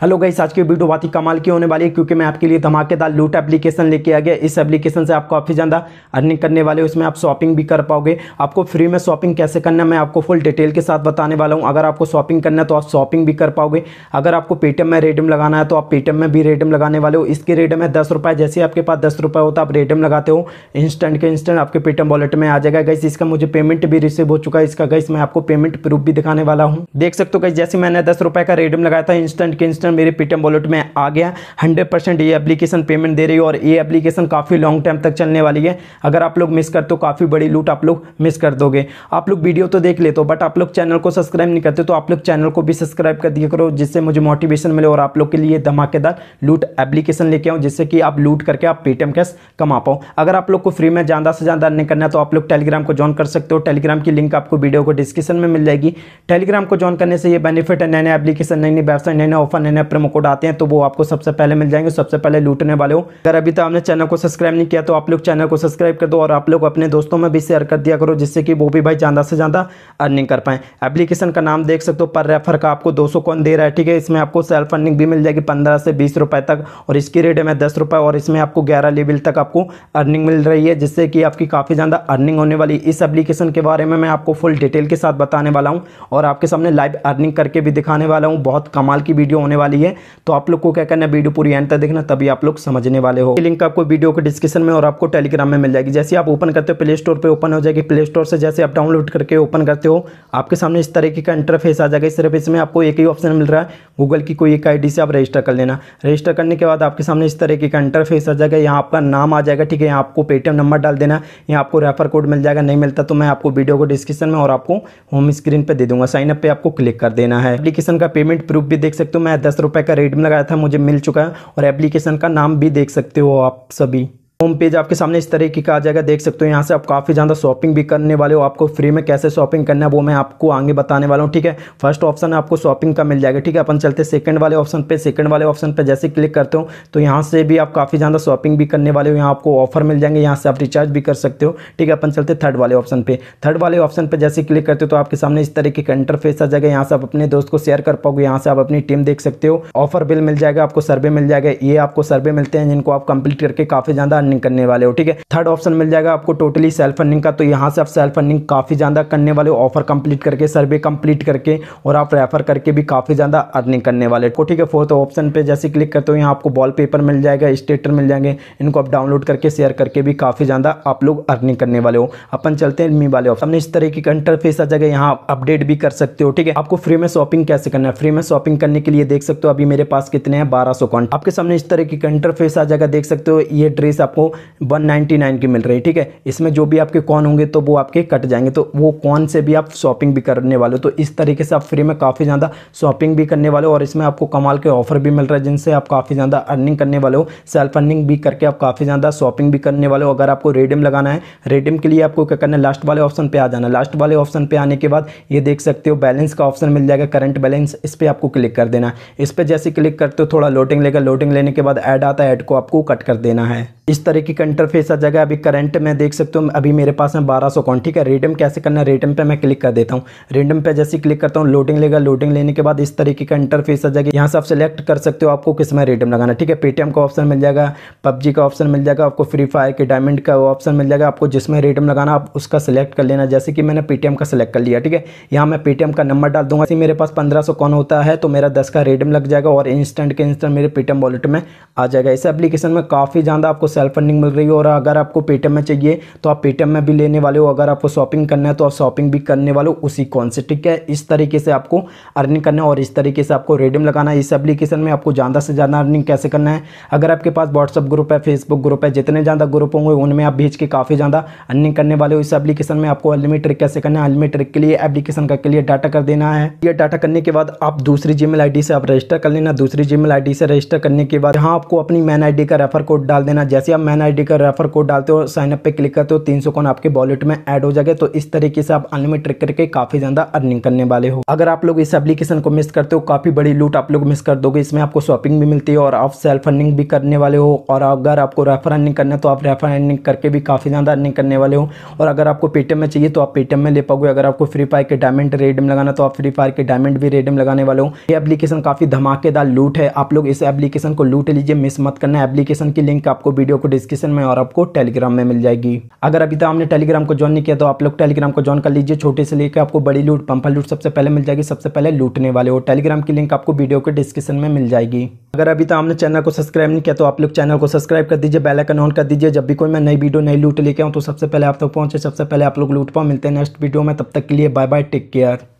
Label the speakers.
Speaker 1: hello guys आज की video बहुत ही कमाल की होने वाली है क्योंकि मैं आपके लिए धमाकेदार लूट एप्लीकेशन लेके आ गया इस एप्लीकेशन से आप काफ़ी ज़्यादा अर्निंग करने वाले हो इसमें आप शॉपिंग भी कर पाओगे आपको फ्री में शॉपिंग कैसे करना है मैं आपको फुल डिटेल के साथ बताने वाला हूँ अगर आपको शॉपिंग करना है तो आप शॉपिंग भी कर पाओगे अगर आपको पेटीएम में रेडम लगाना है तो आप पेटीएम में भी रेडम लगाने वाले हो इसके रेडम है दस रुपये जैसे आपके पास दस रुपये होता आप रेडम लगाते हो इंस्टेंट के इंस्टेंट आपके पेटीएम वॉलेट में आ जाएगा गैस इसका मुझे पेमेंट भी रिसीव हो चुका है इसका गैस मैं आपको पेमेंट प्रूफ भी दिखाने वाला हूँ देख सकते हो गई जैसे मैंने दस का रेडम लगाया था इंस्टेंट के इंस्टेंट सिस्टम मेरे पेटीएम वॉलेट में आ गया हंड्रेड परसेंट ये एप्लीकेशन पेमेंट दे रही है और ये एप्लीकेशन काफ़ी लॉन्ग टाइम तक चलने वाली है अगर आप लोग मिस कर तो काफ़ी बड़ी लूट आप लोग मिस कर दोगे आप लोग वीडियो तो देख लेते हो बट आप लोग चैनल को सब्सक्राइब नहीं करते तो आप लोग चैनल को भी सब्सक्राइब कर दिया करो जिससे मुझे मोटिवेशन मिले और आप लोग के लिए धमाकेदार लूट एप्लीकेशन लेके आऊँ जिससे कि आप लूट करके आप पेटीएम कैश कमा पाओ अगर आप लोग को फ्री में ज़्यादा से ज़्यादा नहीं करना तो आप लोग टेलीग्राम को ज्वाइन कर सकते हो टेलीग्राम की लिंक आपको वीडियो को डिस्क्रिप्शन में मिल जाएगी टेलीग्राम को ज्वाइन करने से ये बेनिफिट है नए नए एप्लीकेशन नई नई वेबसाइट नए नए ऑफर नए नए प्रमो कोड आते हैं तो वो आपको सबसे पहले मिल जाएंगे सबसे पहले लूटने वाले हो अगर अभी तक आपने चैनल को सब्सक्राइब नहीं किया तो आप लोग चैनल को सब्सक्राइब कर दो और आप लोग अपने दोस्तों में भी शेयर कर दिया करो जिससे कि वो भी भाई ज़्यादा से ज़्यादा अर्निंग कर पाएँ एप्लीकेशन का नाम देख सकते हो पर रेफर का आपको दो कौन दे रहा है ठीक है इसमें आपको सेल्फ अर्निंग भी मिल जाएगी पंद्रह से बीस रुपये तक और इसकी रेट है दस रुपये और इसमें आपको ग्यारह लेवल तक आपको अर्निंग मिल रही है जिससे कि आपकी काफ़ी ज़्यादा अर्निंग होने वाली इस एप्लीकेशन के बारे में मैं आपको फुल डिटेल के साथ बताने वाला हूँ और आपके सामने लाइव अर्निंग करके भी दिखाने वाला हूँ बहुत कमाल की वीडियो होने वाली वाली है तो आप लोग को क्या करना वीडियो पूरी एंड तक देखना तभी आप लोग समझने वाले हो लिंक आपको वीडियो के डिस्क्रिप्शन में और आपको टेलीग्राम में मिल जाएगी जैसे आप ओपन करते हो प्ले स्टोर पर ओपन हो जाएगी प्ले स्टोर से जैसे आप डाउनलोड करके ओपन करते हो आपके सामने इस तरीके का इंटरफेस आ जाएगा सिर्फ इसमें आपको एक ही ऑप्शन मिल रहा है गूगल की कोई एक आई से आप रजिस्टर कर लेना रजिस्टर करने के बाद आपके सामने इस तरीके का इंटरफेस आ जाएगा यहाँ आपका नाम आ जाएगा ठीक है यहाँ आपको पेटीएम नंबर डाल देना यहाँ आपको रेफर कोड मिल जाएगा नहीं मिलता तो मैं आपको वीडियो को डिस्क्रिप्शन में और आपको होम स्क्रीन पर दे दूंगा साइनअप पर आपको क्लिक कर देना है एप्लीकेशन का पेमेंट प्रूफ भी देख सकते हो मैं दस दस का रेट में लगाया था मुझे मिल चुका है और एप्लीकेशन का नाम भी देख सकते हो आप सभी होम पेज आपके सामने इस तरीके का आ जाएगा देख सकते हो यहाँ से आप काफ़ी ज़्यादा शॉपिंग भी करने वाले हो आपको फ्री में कैसे शॉपिंग करना है वो मैं आपको आगे बताने वाला हूँ ठीक है फर्स्ट ऑप्शन आपको शॉपिंग का मिल जाएगा ठीक है अपन चलते सेकंड वाले ऑप्शन पे सेकंड वाले ऑप्शन पे जैसे क्लिक करते हो तो यहाँ से भी आप काफ़ी ज़्यादा शॉपिंग भी करने वाले हो यहाँ आपको ऑफर मिल जाएंगे यहाँ से आप रिचार्ज भी कर सकते हो ठीक है अपन चलते थर्ड वाले ऑप्शन पर थर्ड वाले ऑप्शन पर जैसे क्लिक करते हो तो आपके सामने इस तरीके का इंटरफेस आ जाएगा यहाँ से आप अपने दोस्त को शेयर कर पाओगे यहाँ से आप अपनी टीम देख सकते हो ऑफर बिल मिल जाएगा आपको सर्वे मिल जाएगा ये आपको सर्वे मिलते हैं जिनको आप कंप्लीट करके काफ़ी ज़्यादा फंडिंग करने वाले हो ठीक है थर्ड ऑप्शन मिल जाएगा आपको टोटली सेल्फ फंडिंग का तो यहाँ से आप सेल्फ फंडिंग काफ़ी ज़्यादा करने वाले ऑफर कंप्लीट करके सर्वे कंप्लीट करके और आप रेफर करके भी काफ़ी ज़्यादा अर्निंग करने वाले हो ठीक है फोर्थ ऑप्शन पे जैसे क्लिक करते हो यहाँ आपको वॉल पेपर मिल जाएगा स्टेटर मिल जाएंगे इनको आप डाउनलोड करके शेयर करके भी काफ़ी ज़्यादा आप लोग अर्निंग करने वाले हो अपन चलते हैं मी वाले ऑप्शन इस तरीके का इंटरफेस आ जाएगा यहाँ अपडेट भी कर सकते हो ठीक है आपको फ्री में शॉपिंग कैसे करना है फ्री में शॉपिंग करने के लिए देख सकते हो अभी मेरे पास कितने हैं बारह सौ आपके सामने इस तरीके का इंटरफेस आ जाएगा देख सकते हो ये ड्रेस आप आपको 199 की मिल रही है ठीक है इसमें जो भी आपके कॉन होंगे तो वो आपके कट जाएंगे तो वो कॉन से भी आप शॉपिंग भी करने वाले हो तो इस तरीके से आप फ्री में काफ़ी ज़्यादा शॉपिंग भी करने वाले हो और इसमें आपको कमाल के ऑफर भी मिल रहा है जिनसे आप काफ़ी ज़्यादा अर्निंग करने वाले हो सेल्फ अर्निंग भी करके आप काफ़ी ज़्यादा शॉपिंग भी करने वाले हो अगर आपको रेडियम लगाना है रेडियम के लिए आपको क्या करना है लास्ट वाले ऑप्शन पर आ जाना लास्ट वाले ऑप्शन पर आने के बाद ये देख सकते हो बैलेंस का ऑप्शन मिल जाएगा करंट बैलेंस इस पर आपको क्लिक कर देना इस पर जैसे क्लिक करते हो थोड़ा लोटिंग लेगा लोटिंग लेने के बाद ऐड आता है ऐड को आपको कट कर देना है इस तरह की इंटरफेस आ जाएगा अभी करंट में देख सकते हो अभी मेरे पास है बारह सौ कौन ठीक है रेडम कैसे करना है रेडम पे मैं क्लिक कर देता हूँ रेडम पे जैसे क्लिक करता हूँ लोडिंग लेगा लोडिंग लेने के बाद इस तरीके का इंटरफेस आ जाएगा यहाँ से आप सेलेक्ट कर सकते हो आपको किस में रेडम लगाना ठीक है पेटीएम का ऑप्शन मिल जाएगा पबजी का ऑप्शन मिल जाएगा आपको फ्री फायर के डायमंड का ऑप्शन मिल जाएगा आपको जिसमें रेडम लगाना आप उसका सेलेक्ट कर लेना जैसे कि मैंने पेटीएम का सेलेक्ट कर लिया ठीक है यहाँ मैं पेटीएम का नंबर डाल दूंगा मेरे पास पंद्रह सौ कौन होता है तो मेरा दस का रेडम लग जाएगा और इंस्टेंट के इंस्टेंट मेरे पेटीएम वॉलेट में आ जाएगा इस एप्लीकेशन में काफ़ी ज़्यादा आपको सेल्फ फंडिंग मिल रही है और अगर आपको पेटीएम में चाहिए तो आप पेटीएम में भी लेने वाले हो अगर आपको शॉपिंग करना है तो आप शॉपिंग भी करने वाले हो उसी कौन से ठीक है इस तरीके से आपको अर्निंग करना है और इस तरीके से आपको रेडियम लगाना है इस एप्लीकेशन में आपको ज़्यादा से ज़्यादा अर्निंग कैसे करना है अगर आपके पास व्हाट्सअप ग्रुप है फेसबुक ग्रुप है जितने ज़्यादा ग्रुप होंगे उनमें आप भेज के काफ़ी ज़्यादा अर्निंग करने वाले हो इस एप्लीकेशन में आपको अनलिमिट ट्रिक कैसे करना है अनलिमिट ट्रिक के लिए एप्लीकेशन का क्लियर डाटा कर देना है ये डाटा करने के बाद आप दूसरी जीमेल मेल से आप रजिस्टर कर लेना दूसरी जीमेल मेल से रजिस्टर करने के बाद यहाँ आपको अपनी मैन आई का रेफर कोड डाल देना जैसे आप मैन आईडी का रेफर कोड डालते हो साइनअप पे क्लिक करते हो तीन सौ कौन आपके वॉलेट में ऐड हो जाएगा तो इस तरीके से आप अनलिमिट ट्रिक करके काफी ज्यादा अर्निंग करने वाले हो अगर आप लोग इस एप्लीकेशन को मिस करते हो काफी बड़ी लूट आप लोग मिस कर दोगे इसमें आपको शॉपिंग भी मिलती है और आप सेल्फ अर्निंग भी करने वाले हो और अगर आपको रेफर अर्निंग करना है तो आप रेफर अर्निंग करके भी काफी ज्यादा अर्निंग करने वाले हो और अगर आपको पेटीएम में चाहिए तो आप पेटीएम में ले पाओगे अगर आपको फ्री फायर के डायमंड रेडम लगाना तो आप फ्री फायर के डायमंड भी रेडम लगाने वाले हो ये एप्लीकेशन काफी धमाकेदार लूट है आप लोग इस एप्लीकेशन को लूट लीजिए मिस मत करना एप्लीकेशन की लिंक आपको वीडियो को डिस्क्रिप्शन में और आपको टेलीग्राम में मिल जाएगी अगर अभी तक आपने टेलीग्राम को ज्वाइन नहीं किया तो आप लोग टेलीग्राम को ज्वाइन कर लीजिए छोटे से लेकर आपको बड़ी लूट पंपा लूट सबसे पहले मिल जाएगी सबसे पहले लूटने वाले हो टेलीग्राम की लिंक आपको वीडियो के डिस्क्रिप्शन में मिल जाएगी अगर अभी तक आपने चैनल को सब्सक्राइब नहीं किया तो आप लोग चैनल को सब्सक्राइब कर दीजिए बेल आइकन ऑन कर दीजिए जब भी कोई मैं नई वीडियो नई लूट लेके आऊँ तो सबसे पहले आप तक पहुंचे सबसे पहले आप लोग लूट पाओ मिलते हैं नेक्स्ट वीडियो में तब तक के लिए बाय बाय टेक केयर